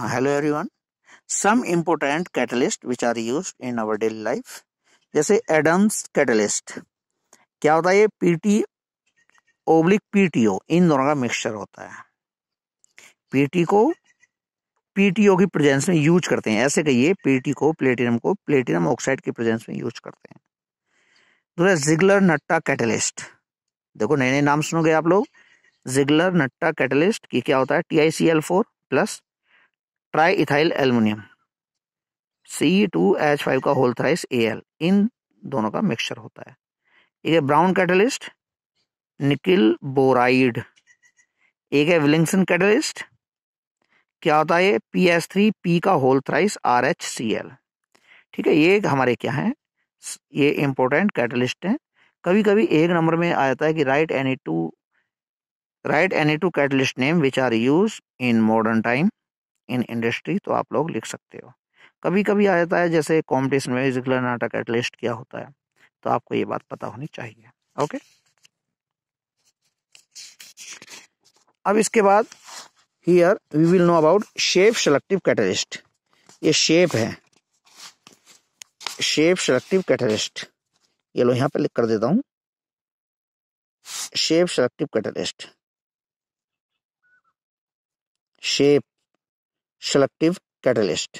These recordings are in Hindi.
Uh, hello everyone. Some important catalyst which are used in our daily life. जैसे एडम्स कैटलिस्ट क्या होता है ये पीटी ओब्लिक पीटीओ इन दोनों का मिक्सचर होता है पीटी को पीटीओ की प्रेजेंस में यूज करते हैं ऐसे कहिए पीटी को प्लेटिनम को प्लेटिनम ऑक्साइड की प्रेजेंस में यूज करते हैं दूसरा जिगलर नट्टा कैटलिस्ट देखो नए नए नाम सुनोगे आप लोग जिगलर नट्टा कैटलिस्ट की क्या होता है T I C L four plus triethyl aluminium C two H five का होल थ्राइस ए एल इन दोनों का मिक्सचर होता है एक है ब्राउन कैटलिस्ट निकिल बोराइड एक है विलिंगसन कैटलिस्ट क्या होता है पी एस थ्री पी का whole thrice R H C L ठीक है ये हमारे क्या है ये इंपॉर्टेंट कैटलिस्ट हैं कभी कभी एक नंबर में आ जाता है कि write any two write any two catalyst name which are use in modern time in industry तो आप लोग लिख सकते हो कभी कभी आ जाता है जैसे कॉम्पिटिशन में म्यूजिकल नाटक एटलिस्ट किया होता है तो आपको ये बात पता होनी चाहिए ओके अब इसके बाद here we will know about shape selective catalyst ये शेप है शेप सेलेक्टिव कैटलिस्ट ये लो यहां पे लिख कर देता हूं shape selective catalyst shape selective catalyst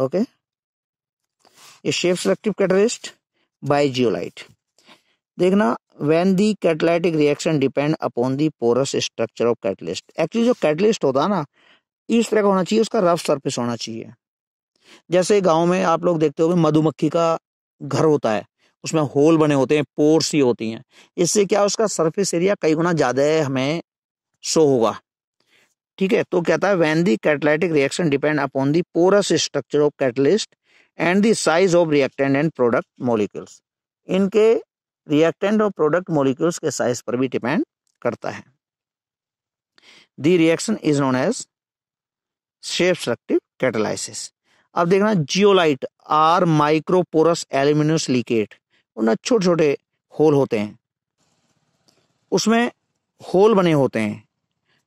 okay ये shape selective catalyst by zeolite देखना when the catalytic reaction depend upon the porous structure of catalyst actually जो कैटलिस्ट होता है ना इस तरह का होना चाहिए उसका रफ सरफेस होना चाहिए जैसे गांव में आप लोग देखते हो मधुमक्खी का घर होता है उसमें होल बने होते हैं पोर्स ही होती हैं इससे क्या उसका सरफेस एरिया कई गुना ज्यादा हमें शो होगा ठीक है तो कहता है when the catalytic reaction depend upon the porous structure of catalyst and the size of reactant and product molecules इनके रिएक्टेंट और प्रोडक्ट मोलिक्यूल्स के साइज पर भी डिपेंड करता है the reaction is known as shape selective catalysis अब देखना zeolite are microporous aluminosilicate उनमें छोटे छोटे होल होते हैं उसमें होल बने होते हैं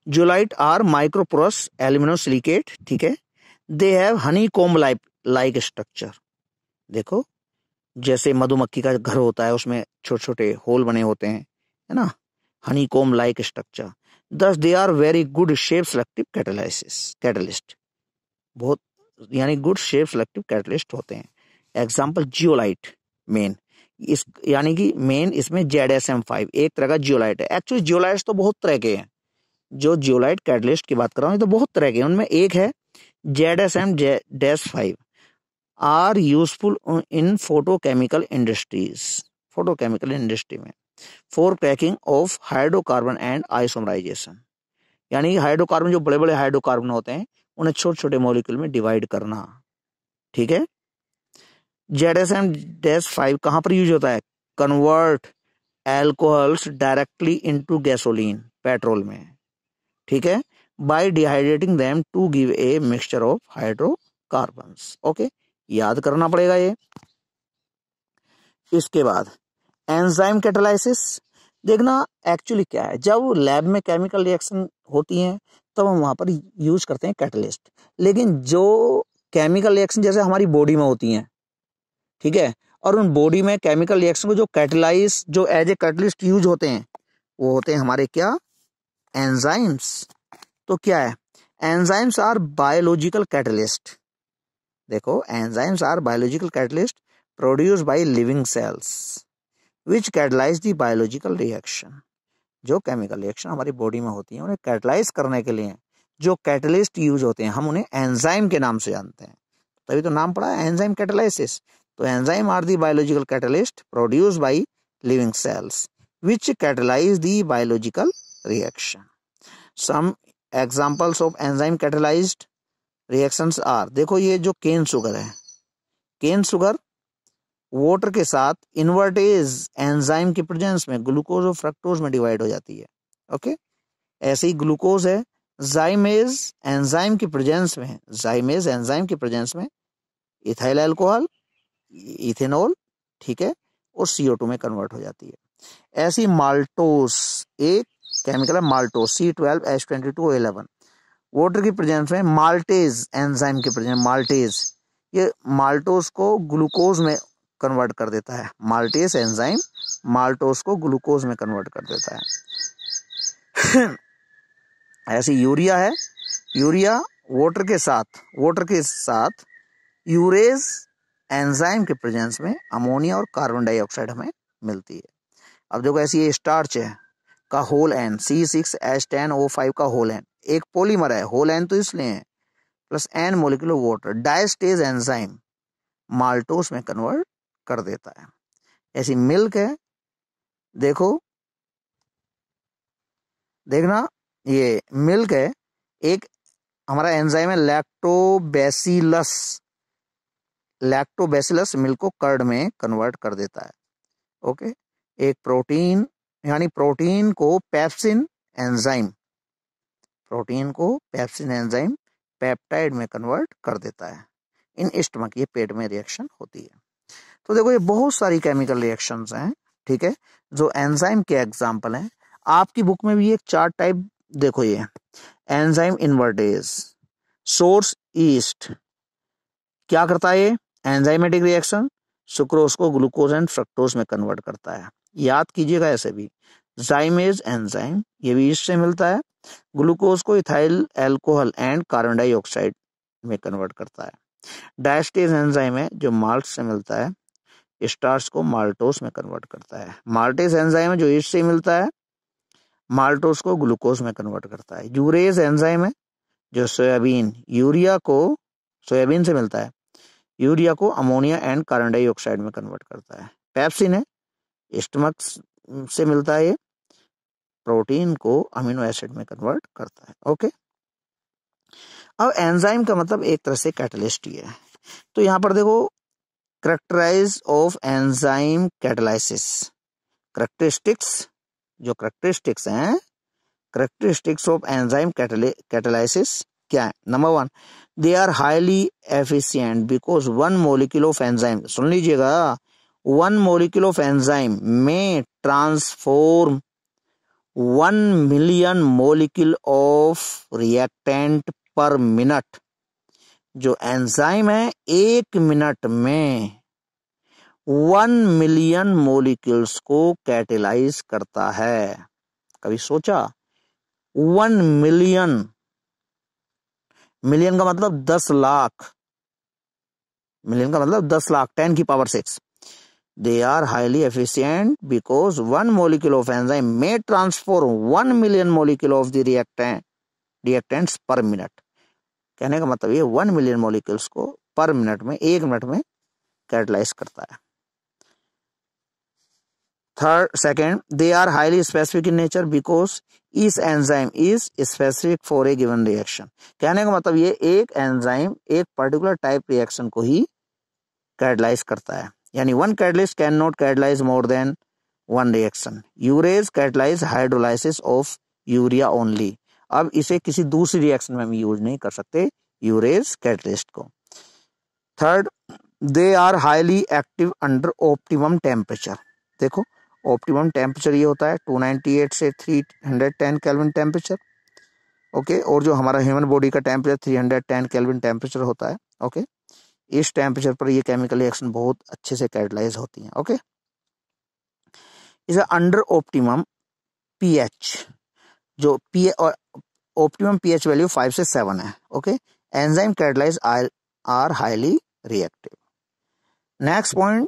Zeolite are microporous aluminum silicate ठीक है they have honeycomb like like structure देखो जैसे मधुमक्खी का घर होता है उसमें छोटे छोटे होल बने होते हैं है ना Honey honeycomb like structure thus they are very good shape selective catalysis catalyst बहुत यानी गुड शेप सेलेक्टिव कैटलिस्ट होते हैं एग्जाम्पल जियोलाइट मेन इस यानी कि मेन इसमें जेड एस एम फाइव एक तरह का जियोलाइट है एक्चुअली जियोलाइट तो बहुत तरह के हैं जो जियोलाइट कैटलिस्ट की बात कर रहा हूँ तो बहुत तरह के उनमें एक है Z S M dash five are useful in photochemical industries photochemical industry में for cracking of hydrocarbon and isomerisation यानी हाइड्रोकार्बन जो बड़े बड़े हाइड्रोकार्बन होते हैं उन्हें छोटे छोटे मॉलिक्यूल में डिवाइड करना ठीक है Z S M dash five कहाँ पर यूज होता है convert alcohols directly into gasoline petrol में ठीक है by dehydrating them to give a mixture of hydrocarbon okay याद करना पड़ेगा ये इसके बाद एंजाइम कैटालाइसिस देखना एक्चुअली क्या है जब लैब में केमिकल रिएक्शन होती हैं तब तो हम वहाँ पर यूज करते हैं कैटलिस्ट लेकिन जो केमिकल रिएक्शन जैसे हमारी बॉडी में होती हैं ठीक है और उन बॉडी में केमिकल रिएक्शन को जो कैटलाइज जो एज ए कैटलिस्ट यूज होते हैं वो होते हैं हमारे क्या एंजाइम्स तो क्या है एंजाइम्स आर बायोलॉजिकल कैटलिस्ट देखो enzymes are biological catalyst produce by living cells which catalyse the biological reaction जो केमिकल रिएक्शन हमारी बॉडी में होती है उन्हें कैटलाइज करने के लिए जो कैटलिस्ट यूज होते हैं हम उन्हें एंजाइम के नाम से जानते हैं तभी तो नाम पड़ा एंजाइम कैटलाइसिस तो enzyme are the biological catalyst produce by living cells which catalyse the biological reaction. Some examples of enzyme catalyzed reactions are देखो ये जो केन शुगर है केन शुगर वाटर के साथ इन्वर्टेज एंजाइम के प्रेजेंस में ग्लूकोज और फ्रक्टोज में डिवाइड हो जाती है ओके ऐसे ही ग्लूकोज है जाइमेज एंजाइम की प्रेजेंस में जाइमेज एंजाइम की प्रेजेंस में इथाइल अल्कोहल इथेनॉल ठीक है और सीओ टू में कन्वर्ट हो जाती है ऐसी माल्टोस एक केमिकल है malto C twelve H twenty two eleven water की प्रेजेंस में माल्टेज एंजाइम के प्रेजेंस माल्टेज ये माल्टोस को ग्लूकोज में कन्वर्ट कर देता है माल्टेज एंजाइम माल्टोस को ग्लूकोज में कन्वर्ट कर देता है ऐसी यूरिया है यूरिया वाटर के साथ वाटर के साथ यूरेज एंजाइम के प्रेजेंस में अमोनिया और कार्बन डाइऑक्साइड हमें मिलती है अब देखो ऐसी ये स्टार्च है का whole n C six H ten O five का होल एन एक पोलीमर है होल एन तो इसलिए है plus n molecular water diastase enzyme maltose में कन्वर्ट कर देता है ऐसी मिल्क है देखो देखना ये मिल्क है एक हमारा एंजाइम है लैक्टोबेसिलस लैक्टोबैसिलस मिल्क को कर्ड में कन्वर्ट कर देता है ओके एक प्रोटीन यानी प्रोटीन को पैप्सिन एंजाइम प्रोटीन को पैप्सिन एंजाइम पेप्टाइड में कन्वर्ट कर देता है इन स्टमक ये पेट में रिएक्शन होती है तो देखो ये बहुत सारी केमिकल रिएक्शन हैं ठीक है जो एंजाइम के एग्जाम्पल हैं आपकी बुक में भी एक चार टाइप देखो ये एंजाइम इन्वर्टेज सोर्स ईस्ट क्या करता है ये एंजाइमेटिक रिएक्शन सुक्रोज को ग्लूकोज एंड फ्रक्टोज में कन्वर्ट करता है याद कीजिएगा ऐसे भी जाइमेज एंजाइम ये भी इससे मिलता है ग्लूकोज को ethyl alcohol and carbon dioxide में कन्वर्ट करता है डायस्टेज एंजाइम है जो माल्ट से मिलता है स्टार्स को माल्टोस में कन्वर्ट करता है माल्टेज एंजाइम है जो इससे मिलता है माल्टोस को ग्लूकोज में कन्वर्ट करता है यूरेज एंजाइम है जो सोयाबीन यूरिया को सोयाबीन से मिलता है यूरिया को अमोनिया एंड कार्बन डाइऑक्साइड में कन्वर्ट करता है पैप्सिन है स्टमक से मिलता है ये प्रोटीन को अमीनो एसिड में कन्वर्ट करता है ओके अब एंजाइम का मतलब एक तरह से कैटलिस्ट ही है तो यहां पर देखो characterise of enzyme catalysis characteristics जो करेक्टरिस्टिक्स हैं करेक्टरिस्टिक्स ऑफ एंजाइम कैटलाइसिस क्या है number one they are highly efficient because one molecule of enzyme सुन लीजिएगा वन मोलिक्यूल ऑफ एंजाइम में transform one million molecule of reactant per minute जो एंजाइम है एक मिनट में वन मिलियन मोलिक्यूल्स को कैटेलाइज करता है कभी सोचा वन मिलियन मिलियन का मतलब दस लाख मिलियन का मतलब दस लाख टेन की power six They are highly efficient because one molecule of enzyme may transform one million molecule of the reactant reactants per minute. कहने का मतलब ये वन मिलियन मोलिक्यूल्स को पर मिनट में एक मिनट में कैटलाइज करता है third second they are highly specific in nature because इस enzyme is specific for a given reaction कहने का मतलब ये एक एंजाइम एक पर्टिकुलर टाइप रिएक्शन को ही कैटलाइज करता है यानी one catalyst can not catalyse more than one reaction urease catalyse hydrolysis of urea only अब इसे किसी दूसरी रिएक्शन में हम यूज नहीं कर सकते यूरेज कैटलिस्ट को third they are highly active under optimum temperature देखो ऑप्टिमम टेम्परेचर ये होता है 298 से 310 केल्विन टेम्परेचर ओके और जो हमारा ह्यूमन बॉडी का टेम्परेचर 310 केल्विन टेम्परेचर होता है ओके okay? इस टेम्परेचर पर ये केमिकल रिएक्शन बहुत अच्छे से कैटलाइज होती हैं ओके इसे अंडर ऑप्टिमम पीएच जो पी और ऑप्टिमम पीएच वैल्यू फाइव से सेवन है okay enzyme catalyse are highly reactive next point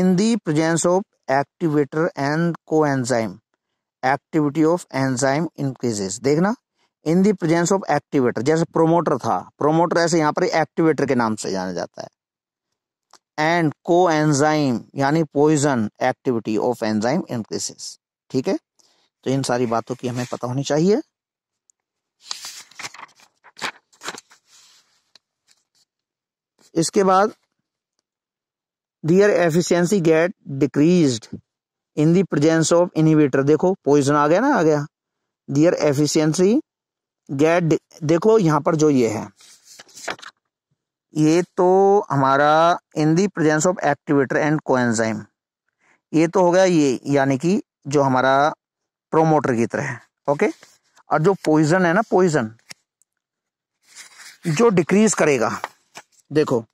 in the presence of activator and coenzyme activity of enzyme increases देखना in the presence of activator जैसे प्रोमोटर था प्रोमोटर ऐसे यहाँ पर एक्टिवेटर के नाम से जाना जाता है एंड को एंजाइम यानी poison activity of enzyme increases ठीक है तो इन सारी बातों की हमें पता होनी चाहिए इसके बाद their efficiency get decrease in the presence of inhibitor देखो पॉइजन आ गया ना आ गया दियर एफिशिएंसी गैट देखो यहाँ पर जो ये है ये तो हमारा in the presence of activator and coenzyme ये तो हो गया ये यानी कि जो हमारा प्रोमोटर की तरह है ओके और जो पॉइजन है ना पॉइजन जो डिक्रीज करेगा देखो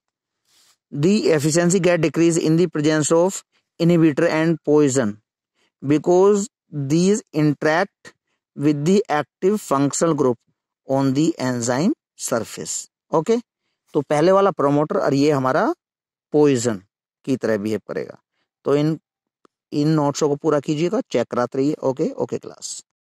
the efficiency get decrease in the presence of inhibitor and poison because these interact with the active functional group on the enzyme surface okay okay? तो पहले वाला प्रोमोटर और ये हमारा पोइजन की तरह बिहेव करेगा तो इन इन नोट्सों को पूरा कीजिएगा चेक कराते रहिए ओके ओके क्लास